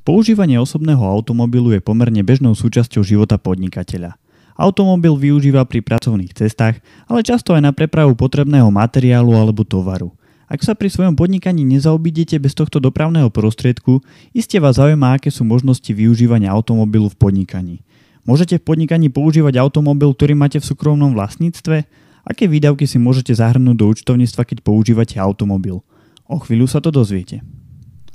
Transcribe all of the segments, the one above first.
Používanie osobného automobilu je pomerne bežnou súčasťou života podnikateľa. Automobil využíva pri pracovných cestách, ale často aj na prepravu potrebného materiálu alebo tovaru. Ak sa pri svojom podnikaní nezaobídete bez tohto dopravného prostriedku, iste vás zaujíma, aké sú možnosti využívania automobilu v podnikaní. Môžete v podnikaní používať automobil, ktorý máte v súkromnom vlastníctve? Aké výdavky si môžete zahrnúť do účtovníctva, keď používate automobil? O chvíľu sa to dozviete.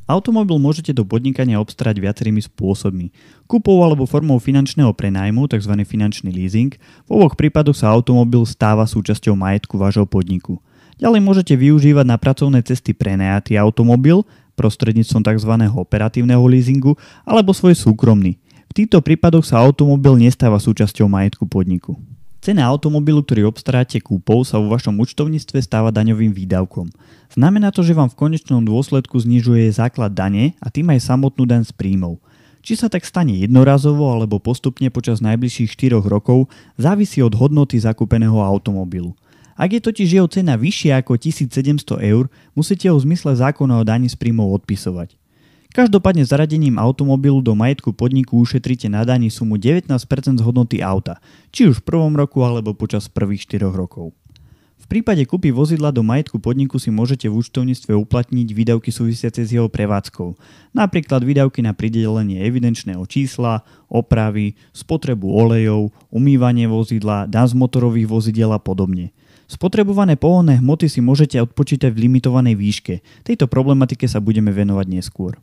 Automobil môžete do podnikania obstarať viacerými spôsobmi. Kupou alebo formou finančného prenajmu, tzv. finančný leasing, v oboch prípadoch sa automobil stáva súčasťou majetku vášho podniku. Ďalej môžete využívať na pracovné cesty prenajatý automobil prostredníctvom tzv. operatívneho leasingu alebo svoj súkromný. V týchto prípadoch sa automobil nestáva súčasťou majetku podniku. Cena automobilu, ktorý obstaráte kúpou, sa vo vašom účtovníctve stáva daňovým výdavkom. Znamená to, že vám v konečnom dôsledku znižuje základ dane a tým aj samotnú daň z príjmov. Či sa tak stane jednorazovo alebo postupne počas najbližších 4 rokov, závisí od hodnoty zakúpeného automobilu. Ak je totiž jeho cena vyššia ako 1700 eur, musíte ho v zmysle zákona o daní z príjmov odpisovať. Každopádne zaradením automobilu do majetku podniku ušetríte na daní sumu 19% z hodnoty auta, či už v prvom roku alebo počas prvých 4 rokov. V prípade kúpy vozidla do majetku podniku si môžete v účtovníctve uplatniť výdavky súvisiace s jeho prevádzkou, napríklad výdavky na pridelenie evidenčného čísla, opravy, spotrebu olejov, umývanie vozidla, dan z motorových vozidiel a podobne. Spotrebované pohonné hmoty si môžete odpočítať v limitovanej výške. Tejto problematike sa budeme venovať neskôr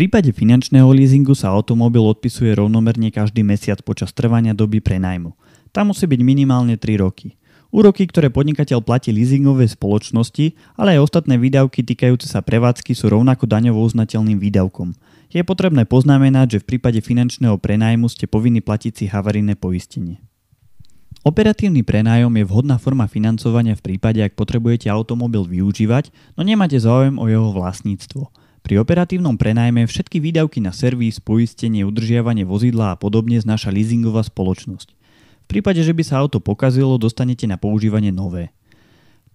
prípade finančného leasingu sa automobil odpisuje rovnomerne každý mesiac počas trvania doby prenajmu. Tam musí byť minimálne 3 roky. Úroky, ktoré podnikateľ platí leasingovej spoločnosti, ale aj ostatné výdavky týkajúce sa prevádzky sú rovnako daňovo uznateľným výdavkom. Je potrebné poznamenať, že v prípade finančného prenajmu ste povinni platiť si havarijné poistenie. Operatívny prenájom je vhodná forma financovania v prípade, ak potrebujete automobil využívať, no nemáte záujem o jeho vlastníctvo. Pri operatívnom prenajme všetky výdavky na servis, poistenie, udržiavanie vozidla a podobne znaša leasingová spoločnosť. V prípade, že by sa auto pokazilo, dostanete na používanie nové.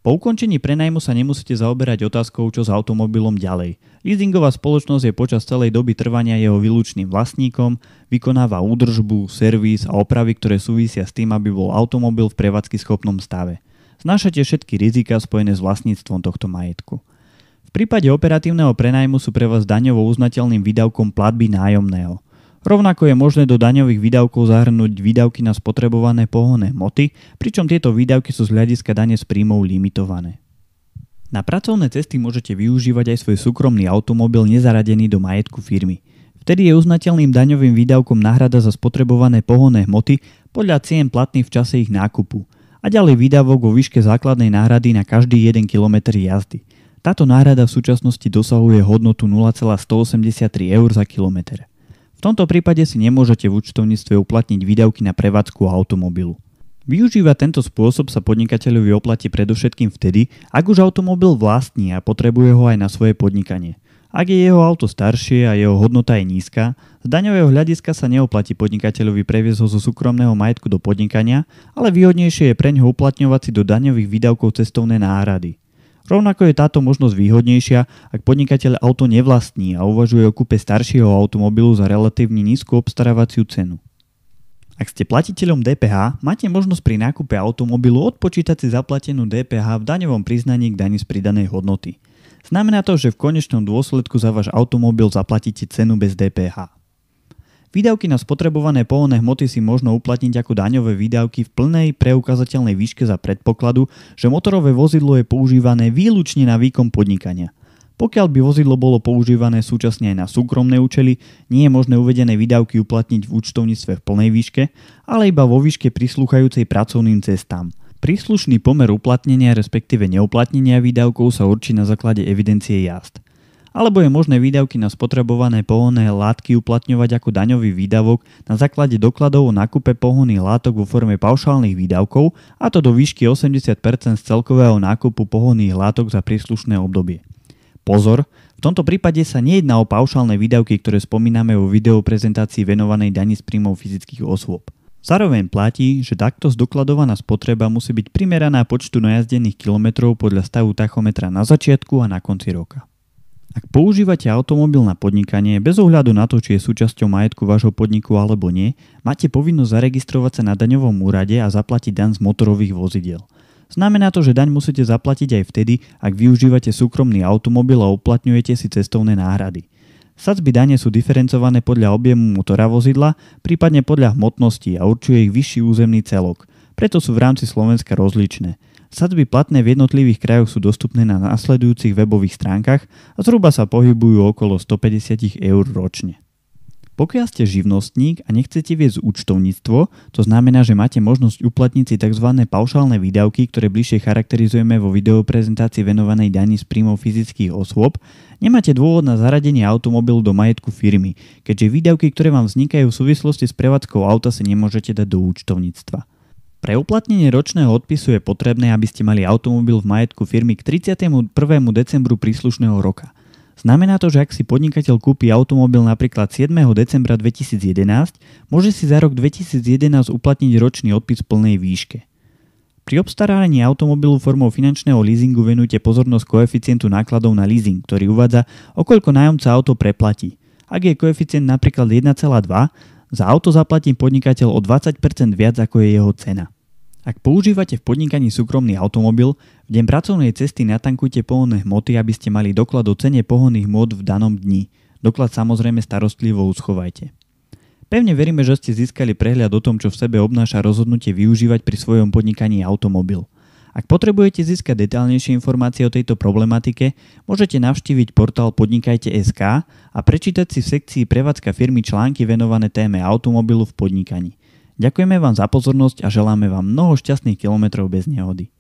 Po ukončení prenajmu sa nemusíte zaoberať otázkou, čo s automobilom ďalej. Leasingová spoločnosť je počas celej doby trvania jeho výlučným vlastníkom, vykonáva údržbu, servis a opravy, ktoré súvisia s tým, aby bol automobil v prevádzky schopnom stave. Znášate všetky rizika spojené s vlastníctvom tohto majetku. V prípade operatívneho prenajmu sú pre vás daňovo uznateľným výdavkom platby nájomného. Rovnako je možné do daňových výdavkov zahrnúť výdavky na spotrebované pohonné moty, pričom tieto výdavky sú z hľadiska dane s príjmov limitované. Na pracovné cesty môžete využívať aj svoj súkromný automobil nezaradený do majetku firmy. Vtedy je uznateľným daňovým výdavkom náhrada za spotrebované pohonné hmoty podľa cien platných v čase ich nákupu a ďalej výdavok vo výške základnej náhrady na každý 1 km jazdy – táto náhrada v súčasnosti dosahuje hodnotu 0,183 eur za kilometr. V tomto prípade si nemôžete v účtovníctve uplatniť výdavky na prevádzku automobilu. Využíva tento spôsob sa podnikateľovi oplatí predovšetkým vtedy, ak už automobil vlastní a potrebuje ho aj na svoje podnikanie. Ak je jeho auto staršie a jeho hodnota je nízka, z daňového hľadiska sa neoplatí podnikateľovi previesť ho zo súkromného majetku do podnikania, ale výhodnejšie je preň ho uplatňovať si do daňových výdavkov cestovné náhrady. Rovnako je táto možnosť výhodnejšia, ak podnikateľ auto nevlastní a uvažuje o kúpe staršieho automobilu za relatívne nízku obstarávaciu cenu. Ak ste platiteľom DPH, máte možnosť pri nákupe automobilu odpočítať si zaplatenú DPH v daňovom priznaní k dani z pridanej hodnoty. Znamená to, že v konečnom dôsledku za váš automobil zaplatíte cenu bez DPH. Výdavky na spotrebované pohonné hmoty si možno uplatniť ako daňové výdavky v plnej preukazateľnej výške za predpokladu, že motorové vozidlo je používané výlučne na výkon podnikania. Pokiaľ by vozidlo bolo používané súčasne aj na súkromné účely, nie je možné uvedené výdavky uplatniť v účtovníctve v plnej výške, ale iba vo výške prislúchajúcej pracovným cestám. Príslušný pomer uplatnenia respektíve neuplatnenia výdavkov sa určí na základe evidencie jazd alebo je možné výdavky na spotrebované pohonné látky uplatňovať ako daňový výdavok na základe dokladov o nákupe pohonných látok vo forme paušálnych výdavkov, a to do výšky 80 z celkového nákupu pohonných látok za príslušné obdobie. Pozor, v tomto prípade sa nejedná o paušálne výdavky, ktoré spomíname vo videoprezentácii venovanej dani z príjmov fyzických osôb. Zároveň platí, že takto zdokladovaná spotreba musí byť primeraná počtu najazdených kilometrov podľa stavu tachometra na začiatku a na konci roka. Ak používate automobil na podnikanie, bez ohľadu na to, či je súčasťou majetku vášho podniku alebo nie, máte povinnosť zaregistrovať sa na daňovom úrade a zaplatiť daň z motorových vozidiel. Znamená to, že daň musíte zaplatiť aj vtedy, ak využívate súkromný automobil a uplatňujete si cestovné náhrady. Sadzby dane sú diferencované podľa objemu motora vozidla, prípadne podľa hmotnosti a určuje ich vyšší územný celok. Preto sú v rámci Slovenska rozličné. Sadzby platné v jednotlivých krajoch sú dostupné na následujúcich webových stránkach a zhruba sa pohybujú okolo 150 eur ročne. Pokiaľ ste živnostník a nechcete viesť účtovníctvo, to znamená, že máte možnosť uplatniť si tzv. paušálne výdavky, ktoré bližšie charakterizujeme vo videoprezentácii venovanej daní z príjmov fyzických osôb, nemáte dôvod na zaradenie automobilu do majetku firmy, keďže výdavky, ktoré vám vznikajú v súvislosti s prevádzkou auta, si nemôžete dať do účtovníctva. Pre uplatnenie ročného odpisu je potrebné, aby ste mali automobil v majetku firmy k 31. decembru príslušného roka. Znamená to, že ak si podnikateľ kúpi automobil napríklad 7. decembra 2011, môže si za rok 2011 uplatniť ročný odpis v plnej výške. Pri obstarávaní automobilu formou finančného leasingu venujte pozornosť koeficientu nákladov na leasing, ktorý uvádza, okoľko nájomca auto preplatí. Ak je koeficient napríklad 1,2, za auto zaplatí podnikateľ o 20% viac ako je jeho cena. Ak používate v podnikaní súkromný automobil, v deň pracovnej cesty natankujte pohonné hmoty, aby ste mali doklad o cene pohonných hmot v danom dni. Doklad samozrejme starostlivo uschovajte. Pevne veríme, že ste získali prehľad o tom, čo v sebe obnáša rozhodnutie využívať pri svojom podnikaní automobil. Ak potrebujete získať detálnejšie informácie o tejto problematike, môžete navštíviť portál podnikajte.sk a prečítať si v sekcii prevádzka firmy články venované téme automobilu v podnikaní – Ďakujeme vám za pozornosť a želáme vám mnoho šťastných kilometrov bez nehody.